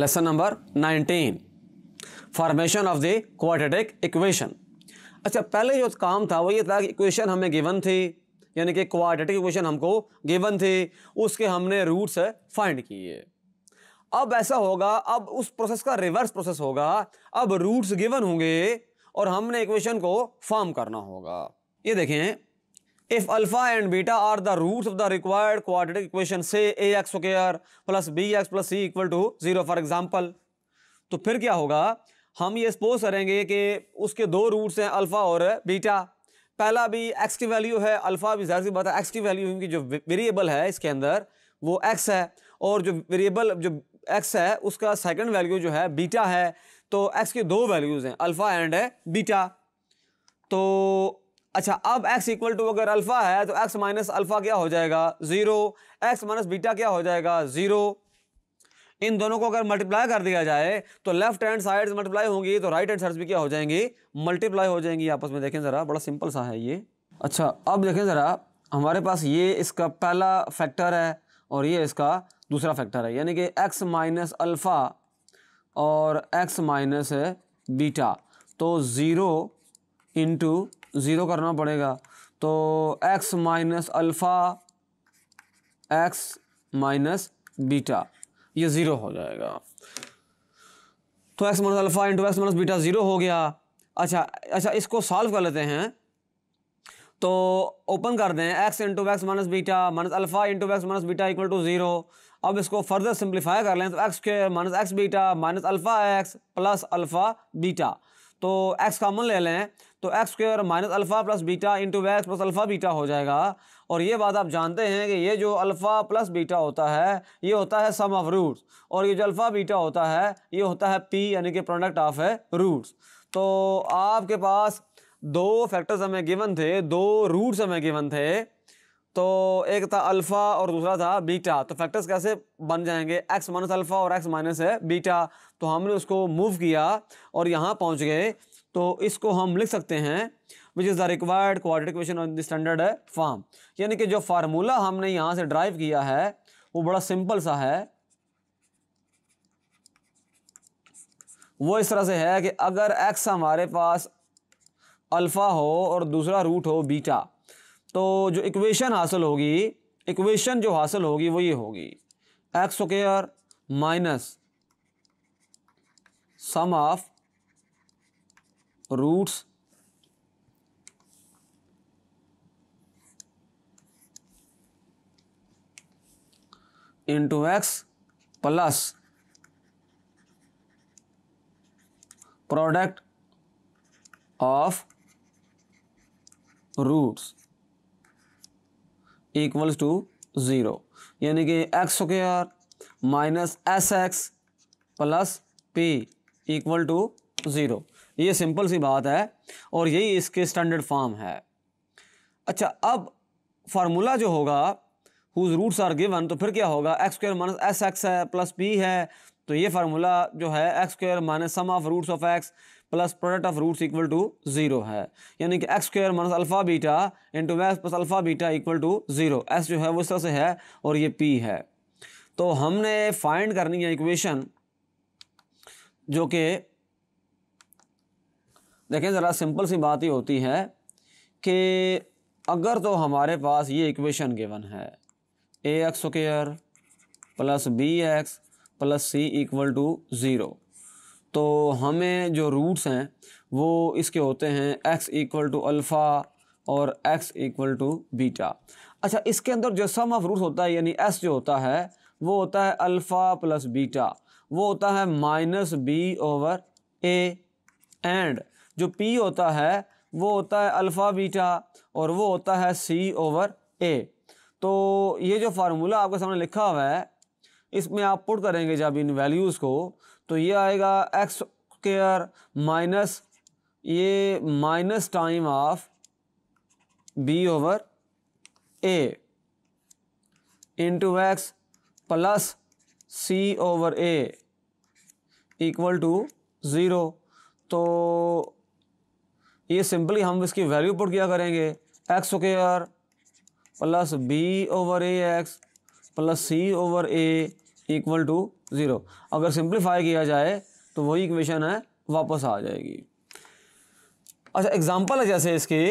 lesson number 19 formation of the quadratic equation अच्छा पहले जो काम था वो ये था कि इक्वेशन हमें गिवन थी यानी कि क्वाड्रेटिक इक्वेशन हमको गिवन थी उसके हमने रूट्स फाइंड किए अब ऐसा होगा अब उस प्रोसेस का रिवर्स प्रोसेस होगा अब रूट्स गिवन होंगे और हमने इक्वेशन को फॉर्म करना होगा ये देखें and beta are the roots of the required quadratic equation से A X ax plus B x plus C equal to zero for example तो फिर क्या होगा हम ये सपोज करेंगे कि उसके दो रूट्स हैं अल्फ़ा और बीटा पहला भी एक्स की वैल्यू है अल्फ़ा भी ज़ाहिर सी बात है एक्स की वैल्यू इनकी जो वेरिएबल है इसके अंदर वो एक्स है और जो वेरिएबल जो एक्स है उसका सेकंड वैल्यू जो है बीटा है तो एक्स के दो वैल्यूज़ हैं अल्फ़ा एंड बीटा तो अच्छा अब x इक्वल टू अगर अल्फ़ा है तो x माइनस अल्फ़ा क्या हो जाएगा ज़ीरो x माइनस बीटा क्या हो जाएगा ज़ीरो इन दोनों को अगर मल्टीप्लाई कर दिया जाए तो लेफ्ट हैंड साइड मल्टीप्लाई होंगी तो राइट हैंड साइड भी क्या हो जाएंगी मल्टीप्लाई हो जाएंगी आपस में देखें ज़रा बड़ा सिंपल सा है ये अच्छा अब देखें ज़रा हमारे पास ये इसका पहला फैक्टर है और ये इसका दूसरा फैक्टर है यानी कि x माइनस अल्फ़ा और x माइनस बीटा तो ज़ीरो इंटू ज़ीरो करना पड़ेगा तो X minus alpha X minus beta ये ज़ीरो हो जाएगा तो X minus alpha into x minus beta zero हो गया अच्छा अच्छा इसको सॉल्व कर लेते हैं तो ओपन कर दें x into x minus beta minus alpha into x minus beta equal to zero अब इसको फर्दर सिंप्लीफाई कर लें तो x square minus x beta minus alpha x plus alpha beta तो एक्स कॉमन ले लें तो x square minus alpha plus beta into x plus alpha beta हो जाएगा और ये बात आप जानते हैं कि ये जो अल्फ़ा प्लस बीटा होता है ये होता है सम ऑफ रूट्स और ये जो अल्फ़ा बीटा होता है ये होता है पी यानी कि प्रोडक्ट ऑफ है रूट्स तो आपके पास दो फैक्टर्स हमें गिवन थे दो रूट्स हमें गिवन थे तो एक था अल्फ़ा और दूसरा था बीटा तो फैक्टर्स कैसे बन जाएंगे एक्स माइनस अल्फ़ा और एक्स माइनस है बीटा तो हमने उसको मूव किया और यहाँ पहुँच गए तो इसको हम लिख सकते हैं विच इज़ द रिक्वायर्ड क्वार equation on the standard form यानी कि जो फार्मूला हमने यहाँ से ड्राइव किया है वो बड़ा सिंपल सा है वो इस तरह से है कि अगर एक्स हमारे पास अल्फ़ा हो और दूसरा रूट हो बीटा तो जो इक्वेशन हासिल होगी इक्वेशन जो हासिल होगी वो ये होगी x square minus sum of roots into x plus product of roots equals to zero यानी कि x square minus S x plus P equal to zero ये सिंपल सी बात है और यही इसके स्टैंडर्ड फॉर्म है अच्छा अब फार्मूला जो होगा हुज रूट्स आर गिवन तो फिर क्या होगा x square minus S x है प्लस पी है तो ये फार्मूला जो है x square minus sum of roots of x plus product of roots equal to zero है यानी कि x square minus alpha beta into x plus alpha beta equal to zero S जो है वो इस तरह से है और ये पी है तो हमने फाइंड करनी है इक्वेशन जो कि देखें ज़रा सिंपल सी बात ही होती है कि अगर तो हमारे पास ये इक्वेशन गिवन है a x square plus B x plus C equal to zero तो हमें जो रूट्स हैं वो इसके होते हैं एक्स इक्वल टू अल्फ़ा और एक्स इक्वल टू बीटा अच्छा इसके अंदर जो सम ऑफ रूट्स होता है यानी एस जो होता है वो होता है अल्फ़ा प्लस बीटा वो होता है minus b over a and जो पी होता है वो होता है अल्फ़ा बीटा और वो होता है सी ओवर ए तो ये जो फार्मूला आपके सामने लिखा हुआ है इसमें आप पुट करेंगे जब इन वैल्यूज़ को तो ये आएगा एक्स स्केयर माइनस ये minus time of b over a into x plus c over a equal to zero तो ये सिंपली हम इसकी वैल्यू पुट किया करेंगे एक्स के आर plus b over a x plus c over a equal to zero अगर simplify किया जाए तो वही इक्वेशन है वापस आ जाएगी अच्छा एग्जांपल है जैसे इसकी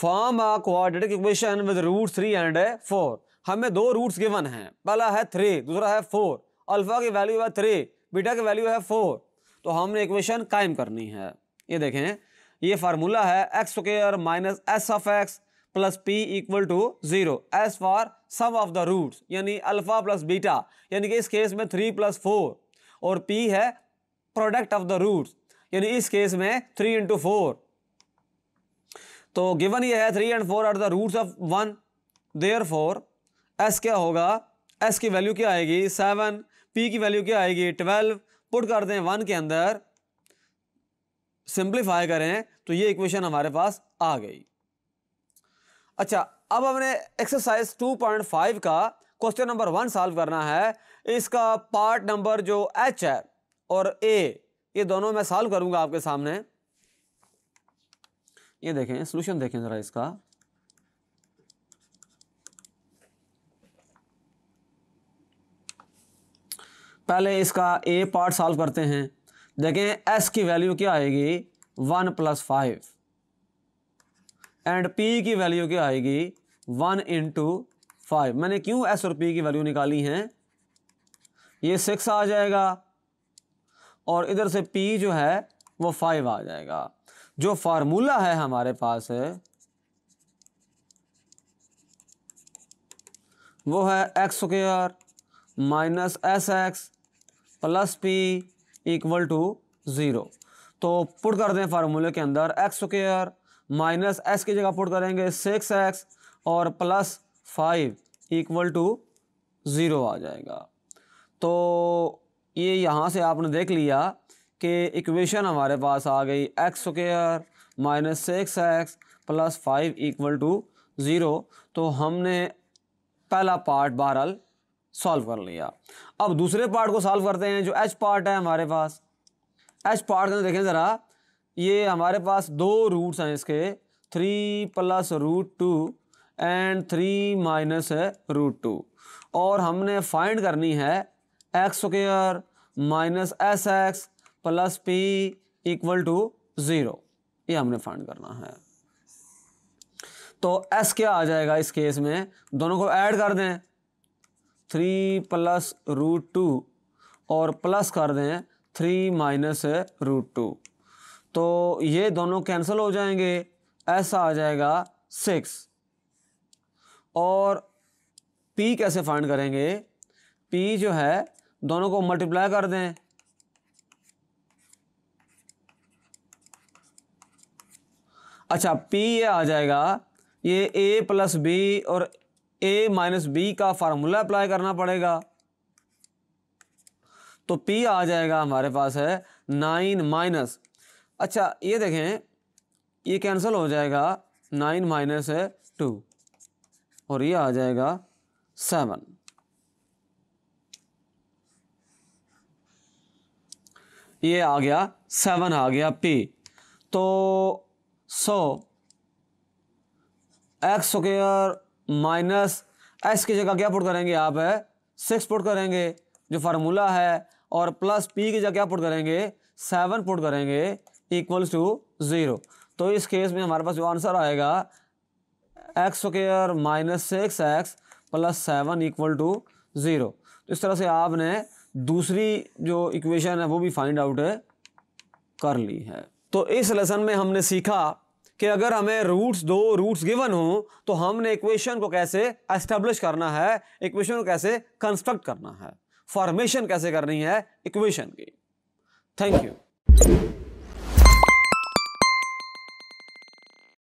फॉर्म आ quadratic equation with root three and four हमें दो रूट्स गिवन हैं पहला है थ्री दूसरा है फोर अल्फ़ा की वैल्यू है थ्री बीटा की वैल्यू है फोर तो हमने इक्वेशन कायम करनी है ये देखें ये फार्मूला है x square minus S of x plus P equal to zero S for sum of the roots यानी अल्फ़ा प्लस बीटा यानी कि इस केस में थ्री प्लस फोर और पी है प्रोडक्ट ऑफ द रूट्स यानी इस केस में थ्री इंटू फोर तो गिवन ये है three and four are the roots of one there four S क्या होगा एस की वैल्यू क्या आएगी सेवन पी की वैल्यू क्या आएगी ट्वेल्व पुट कर दें वन के अंदर सिंप्लीफाई करें तो ये इक्वेशन हमारे पास आ गई अच्छा अब हमने एक्सरसाइज 2.5 का क्वेश्चन नंबर वन सॉल्व करना है इसका पार्ट नंबर जो एच है और ए ये दोनों मैं सॉल्व करूंगा आपके सामने ये देखें सोल्यूशन देखें ज़रा इसका पहले इसका ए पार्ट सॉल्व करते हैं देखें एस की वैल्यू क्या आएगी one plus five and P की वैल्यू क्या आएगी वन इंटू फाइव मैंने क्यों एस और पी की वैल्यू निकाली हैं ये सिक्स आ जाएगा और इधर से पी जो है वो फाइव आ जाएगा जो फार्मूला है हमारे पास है, वो है x square minus S x plus P equal to zero तो पुट कर दें फार्मूले के अंदर एक्स स्क्र माइनस एक्स की जगह पुट करेंगे सिक्स एक्स और plus five equal to zero आ जाएगा तो ये यहाँ से आपने देख लिया कि इक्वेशन हमारे पास आ गई x square minus six x plus five equal to zero तो हमने पहला पार्ट बहरहाल सॉल्व कर लिया अब दूसरे पार्ट को सॉल्व करते हैं जो एच पार्ट है हमारे पास एच पार्ट में देखें ज़रा ये हमारे पास दो रूट्स हैं इसके three plus root two and three minus root two और हमने फाइंड करनी है x square minus S x plus P equal to zero ये हमने फाइंड करना है तो एस क्या आ जाएगा इस केस में दोनों को ऐड कर दें थ्री प्लस रूट टू और प्लस कर दें थ्री माइनस रूट टू तो ये दोनों कैंसिल हो जाएंगे ऐसा आ जाएगा सिक्स और पी कैसे फाइंड करेंगे पी जो है दोनों को मल्टीप्लाई कर दें अच्छा पी ये आ जाएगा ये ए प्लस बी और ए माइनस बी का फार्मूला अप्लाई करना पड़ेगा तो पी आ जाएगा हमारे पास है नाइन माइनस अच्छा ये देखें ये कैंसिल हो जाएगा नाइन माइनस है टू और ये आ जाएगा सेवन ये आ गया सेवन आ गया पी तो so x square minus S की जगह क्या पुट करेंगे आप है सिक्स पुट करेंगे जो फार्मूला है और प्लस पी की जगह क्या पुट करेंगे सेवन पुट करेंगे इक्वल्स टू ज़ीरो तो इस केस में हमारे पास जो आंसर आएगा x square minus six x plus seven equal to zero तो इस तरह से आपने दूसरी जो इक्वेशन है वो भी फाइंड आउट कर ली है तो इस लेसन में हमने सीखा कि अगर हमें रूट्स दो रूट्स गिवन हो तो हमने इक्वेशन को कैसे एस्टेब्लिश करना है इक्वेशन को कैसे कंस्ट्रक्ट करना है फॉर्मेशन कैसे करनी है इक्वेशन की थैंक यू